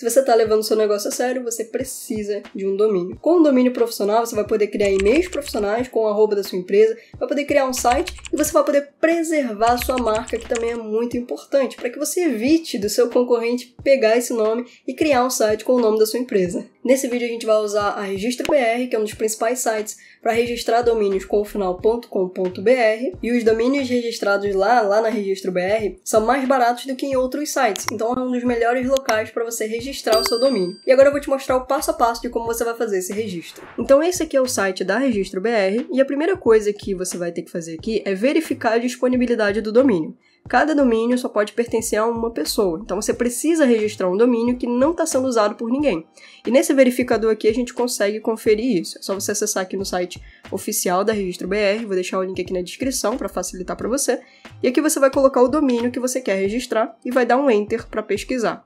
Se você está levando seu negócio a sério, você precisa de um domínio. Com um domínio profissional, você vai poder criar e-mails profissionais com o arroba da sua empresa, vai poder criar um site e você vai poder preservar a sua marca, que também é muito importante, para que você evite do seu concorrente pegar esse nome e criar um site com o nome da sua empresa. Nesse vídeo a gente vai usar a RegistroBR, que é um dos principais sites para registrar domínios com o final .com.br, e os domínios registrados lá, lá na RegistroBR, são mais baratos do que em outros sites, então é um dos melhores locais para você registrar o seu domínio. E agora eu vou te mostrar o passo a passo de como você vai fazer esse registro. Então esse aqui é o site da RegistroBR, e a primeira coisa que você vai ter que fazer aqui é verificar a disponibilidade do domínio cada domínio só pode pertencer a uma pessoa. Então você precisa registrar um domínio que não está sendo usado por ninguém. E nesse verificador aqui a gente consegue conferir isso. É só você acessar aqui no site oficial da Registro BR, vou deixar o link aqui na descrição para facilitar para você. E aqui você vai colocar o domínio que você quer registrar e vai dar um enter para pesquisar.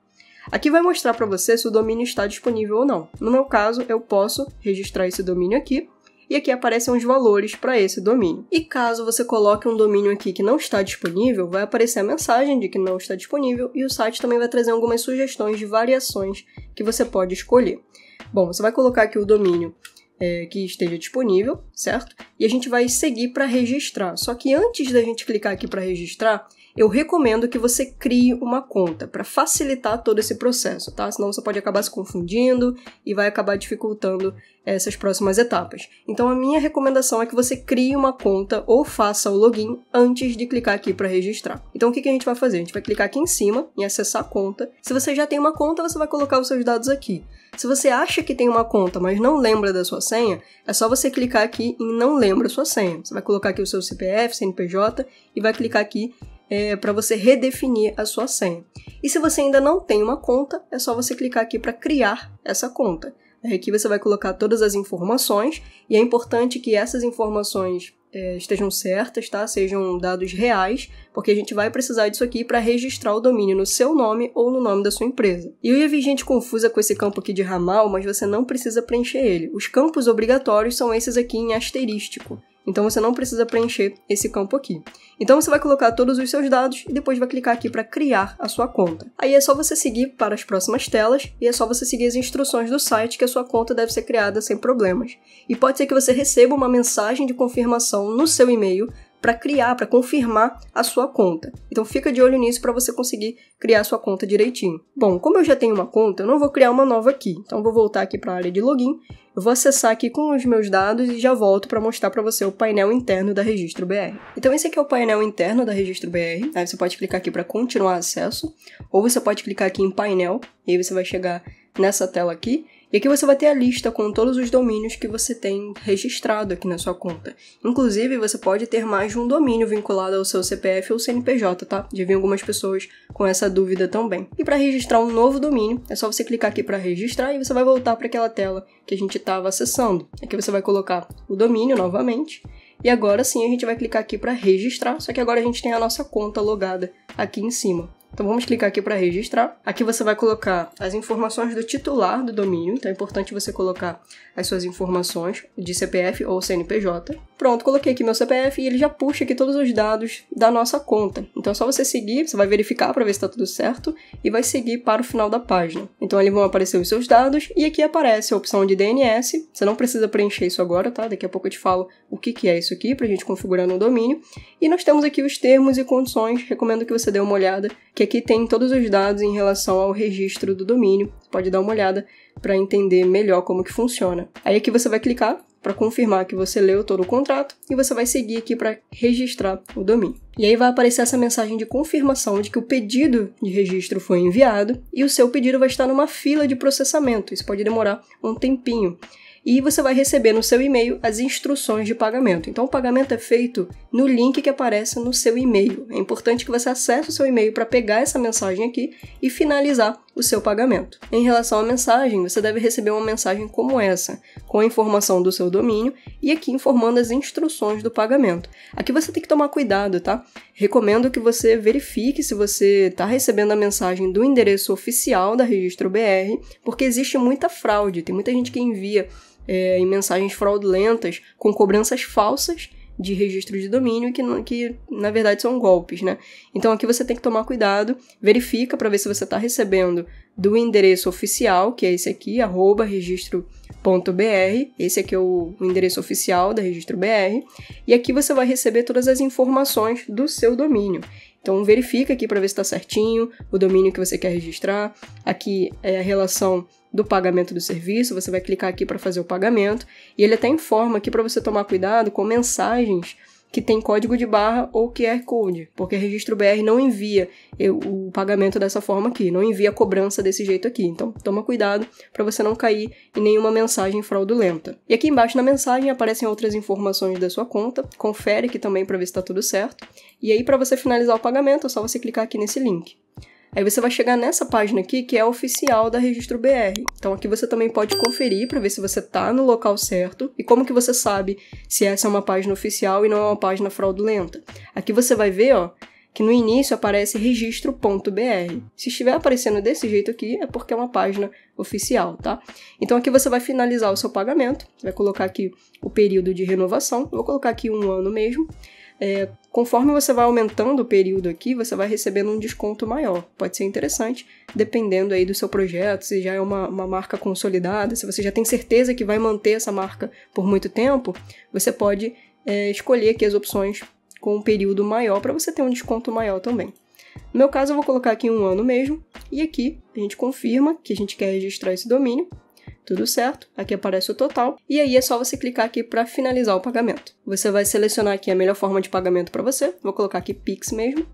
Aqui vai mostrar para você se o domínio está disponível ou não. No meu caso, eu posso registrar esse domínio aqui e aqui aparecem os valores para esse domínio. E caso você coloque um domínio aqui que não está disponível, vai aparecer a mensagem de que não está disponível e o site também vai trazer algumas sugestões de variações que você pode escolher. Bom, você vai colocar aqui o domínio é, que esteja disponível, certo? E a gente vai seguir para registrar. Só que antes da gente clicar aqui para registrar, eu recomendo que você crie uma conta para facilitar todo esse processo, tá? Senão você pode acabar se confundindo e vai acabar dificultando essas próximas etapas. Então a minha recomendação é que você crie uma conta ou faça o login antes de clicar aqui para registrar. Então o que, a gente vai fazer? A gente vai clicar aqui em cima em acessar a conta. Se você já tem uma conta, você vai colocar os seus dados aqui. Se você acha que tem uma conta, mas não lembra da sua senha, é só você clicar aqui em não lembra sua senha. Você vai colocar aqui o seu CPF, CNPJ e vai clicar aqui é, para você redefinir a sua senha. E se você ainda não tem uma conta, é só você clicar aqui para criar essa conta. É aqui você vai colocar todas as informações e é importante que essas informações é, estejam certas, tá? Sejam dados reais, porque a gente vai precisar disso aqui para registrar o domínio no seu nome ou no nome da sua empresa. E eu ia vir gente confusa com esse campo aqui de ramal, mas você não precisa preencher ele. Os campos obrigatórios são esses aqui em asterístico. Então você não precisa preencher esse campo aqui. Então você vai colocar todos os seus dados e depois vai clicar aqui para criar a sua conta. Aí é só você seguir para as próximas telas e é só você seguir as instruções do site que a sua conta deve ser criada sem problemas. E pode ser que você receba uma mensagem de confirmação no seu e-mail para criar, para confirmar a sua conta. Então fica de olho nisso para você conseguir criar sua conta direitinho. Bom, como eu já tenho uma conta, eu não vou criar uma nova aqui. Então vou voltar aqui para a área de login, eu vou acessar aqui com os meus dados e já volto para mostrar para você o painel interno da Registro BR. Então esse aqui é o painel interno da Registro BR. Aí tá? você pode clicar aqui para continuar acesso, ou você pode clicar aqui em painel e aí você vai chegar nessa tela aqui e aqui você vai ter a lista com todos os domínios que você tem registrado aqui na sua conta. Inclusive, você pode ter mais de um domínio vinculado ao seu CPF ou CNPJ, tá? Já vi algumas pessoas com essa dúvida também. E para registrar um novo domínio, é só você clicar aqui para registrar e você vai voltar para aquela tela que a gente estava acessando. Aqui você vai colocar o domínio novamente. E agora sim a gente vai clicar aqui para registrar, só que agora a gente tem a nossa conta logada aqui em cima. Então vamos clicar aqui para registrar. Aqui você vai colocar as informações do titular do domínio, então é importante você colocar as suas informações de CPF ou CNPJ. Pronto, coloquei aqui meu CPF e ele já puxa aqui todos os dados da nossa conta. Então é só você seguir, você vai verificar para ver se está tudo certo e vai seguir para o final da página. Então ali vão aparecer os seus dados e aqui aparece a opção de DNS. Você não precisa preencher isso agora, tá? Daqui a pouco eu te falo o que, que é isso aqui para a gente configurar no domínio. E nós temos aqui os termos e condições. Recomendo que você dê uma olhada, que aqui tem todos os dados em relação ao registro do domínio. Você pode dar uma olhada para entender melhor como que funciona. Aí aqui você vai clicar para confirmar que você leu todo o contrato e você vai seguir aqui para registrar o domínio. E aí vai aparecer essa mensagem de confirmação de que o pedido de registro foi enviado e o seu pedido vai estar numa fila de processamento. Isso pode demorar um tempinho e você vai receber no seu e-mail as instruções de pagamento. Então, o pagamento é feito no link que aparece no seu e-mail. É importante que você acesse o seu e-mail para pegar essa mensagem aqui e finalizar o seu pagamento. Em relação à mensagem, você deve receber uma mensagem como essa, com a informação do seu domínio e aqui informando as instruções do pagamento. Aqui você tem que tomar cuidado, tá? Recomendo que você verifique se você está recebendo a mensagem do endereço oficial da Registro BR, porque existe muita fraude, tem muita gente que envia é, eh, em mensagens fraudulentas com cobranças falsas de registro de domínio que, que na verdade são golpes, né? Então aqui você tem que tomar cuidado, verifica para ver se você está recebendo do endereço oficial, que é esse aqui, arroba registro.br, esse aqui é o, o endereço oficial da registro.br, e aqui você vai receber todas as informações do seu domínio. Então verifica aqui para ver se está certinho o domínio que você quer registrar. Aqui é a relação do pagamento do serviço, você vai clicar aqui para fazer o pagamento, e ele até informa aqui para você tomar cuidado com mensagens que tem código de barra ou QR Code, porque Registro BR não envia o pagamento dessa forma aqui, não envia a cobrança desse jeito aqui. Então, toma cuidado para você não cair em nenhuma mensagem fraudulenta. E aqui embaixo na mensagem aparecem outras informações da sua conta, confere aqui também para ver se está tudo certo. E aí, para você finalizar o pagamento, é só você clicar aqui nesse link. Aí você vai chegar nessa página aqui, que é oficial da Registro BR. Então aqui você também pode conferir para ver se você está no local certo e como que você sabe se essa é uma página oficial e não é uma página fraudulenta. Aqui você vai ver, ó, que no início aparece registro.br. Se estiver aparecendo desse jeito aqui, é porque é uma página oficial, tá? Então aqui você vai finalizar o seu pagamento, vai colocar aqui o período de renovação, vou colocar aqui um ano mesmo é, conforme você vai aumentando o período aqui, você vai recebendo um desconto maior. Pode ser interessante, dependendo aí do seu projeto, se já é uma, uma marca consolidada, se você já tem certeza que vai manter essa marca por muito tempo, você pode é, escolher aqui as opções com um período maior para você ter um desconto maior também. No meu caso, eu vou colocar aqui um ano mesmo, e aqui a gente confirma que a gente quer registrar esse domínio, tudo certo, aqui aparece o total, e aí é só você clicar aqui para finalizar o pagamento. Você vai selecionar aqui a melhor forma de pagamento para você, vou colocar aqui Pix mesmo,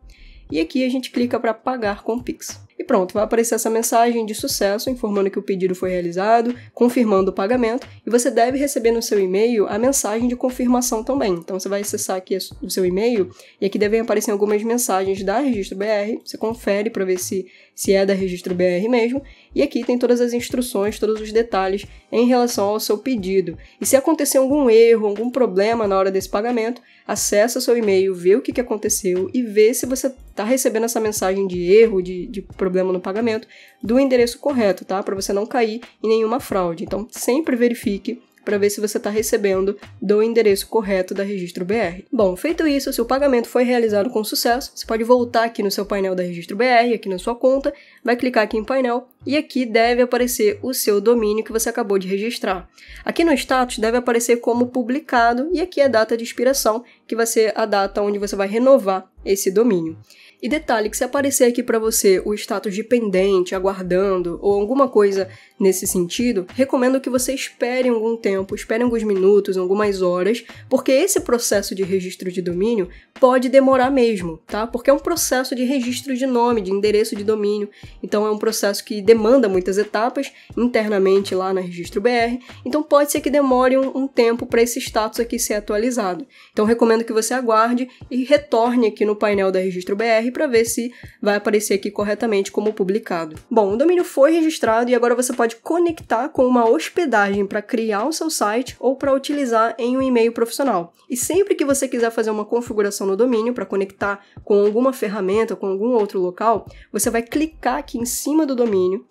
e aqui a gente clica para pagar com Pix e pronto, vai aparecer essa mensagem de sucesso informando que o pedido foi realizado, confirmando o pagamento e você deve receber no seu e-mail a mensagem de confirmação também. Então você vai acessar aqui o seu e-mail e aqui devem aparecer algumas mensagens da Registro BR, você confere para ver se, se é da Registro BR mesmo e aqui tem todas as instruções, todos os detalhes em relação ao seu pedido. E se acontecer algum erro, algum problema na hora desse pagamento, acessa o seu e-mail, vê o que aconteceu e vê se você está recebendo essa mensagem de erro, de, de problema problema no pagamento, do endereço correto, tá? Para você não cair em nenhuma fraude. Então, sempre verifique para ver se você está recebendo do endereço correto da Registro BR. Bom, feito isso, se o pagamento foi realizado com sucesso, você pode voltar aqui no seu painel da Registro BR, aqui na sua conta, vai clicar aqui em painel e aqui deve aparecer o seu domínio que você acabou de registrar. Aqui no status deve aparecer como publicado e aqui é a data de expiração, que vai ser a data onde você vai renovar esse domínio. E detalhe que se aparecer aqui para você o status de pendente, aguardando ou alguma coisa nesse sentido, recomendo que você espere algum tempo, espere alguns minutos, algumas horas, porque esse processo de registro de domínio pode demorar mesmo, tá? Porque é um processo de registro de nome, de endereço de domínio. Então é um processo que demanda muitas etapas internamente lá na Registro BR. Então pode ser que demore um, um tempo para esse status aqui ser atualizado. Então recomendo que você aguarde e retorne aqui no painel da Registro BR para ver se vai aparecer aqui corretamente como publicado. Bom, o domínio foi registrado e agora você pode conectar com uma hospedagem para criar o seu site ou para utilizar em um e-mail profissional. E sempre que você quiser fazer uma configuração no domínio para conectar com alguma ferramenta, com algum outro local, você vai clicar aqui em cima do domínio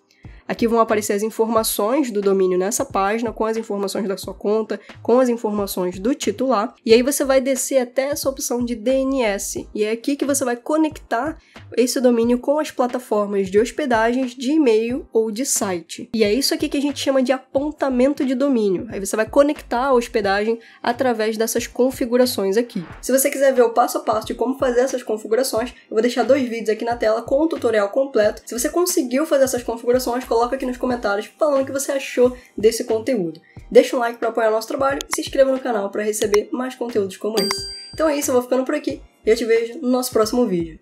Aqui vão aparecer as informações do domínio nessa página, com as informações da sua conta, com as informações do titular. E aí você vai descer até essa opção de DNS. E é aqui que você vai conectar esse domínio com as plataformas de hospedagens, de e-mail ou de site. E é isso aqui que a gente chama de apontamento de domínio. Aí você vai conectar a hospedagem através dessas configurações aqui. Se você quiser ver o passo a passo de como fazer essas configurações, eu vou deixar dois vídeos aqui na tela com o tutorial completo. Se você conseguiu fazer essas configurações, coloca aqui nos comentários falando o que você achou desse conteúdo. Deixa um like para apoiar nosso trabalho e se inscreva no canal para receber mais conteúdos como esse. Então é isso, eu vou ficando por aqui e eu te vejo no nosso próximo vídeo.